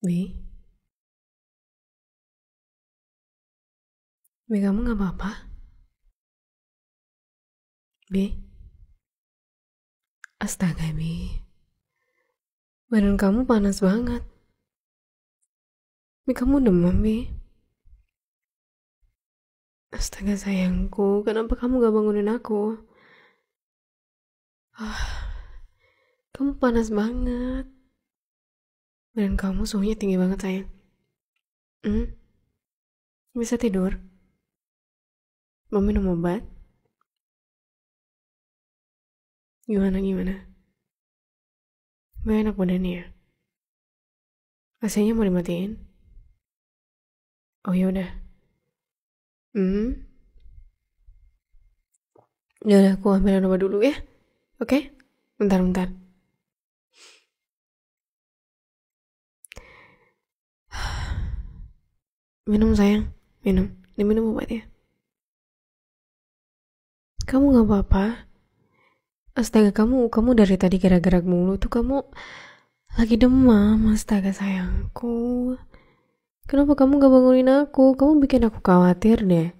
Bi? Bi, kamu gak apa-apa? Bi? Astaga, Bi. Badan kamu panas banget. Bi, kamu demam, Bi? Astaga sayangku, kenapa kamu gak bangunin aku? Ah, kamu panas banget. Dan kamu suhunya tinggi banget, sayang. Hmm? Bisa tidur? Mau minum obat? Gimana, gimana? Gak enak badannya ya? ac mau dimatiin? Oh yaudah. Hmm. Ya udah aku ambil obat dulu ya. Oke? Okay? Bentar bentar. Minum sayang, minum. ini minum Diminum obatnya. Kamu gak apa-apa? Astaga kamu, kamu dari tadi gara-gara mulu tuh kamu lagi demam, astaga sayangku. Kenapa kamu gak bangunin aku? Kamu bikin aku khawatir deh.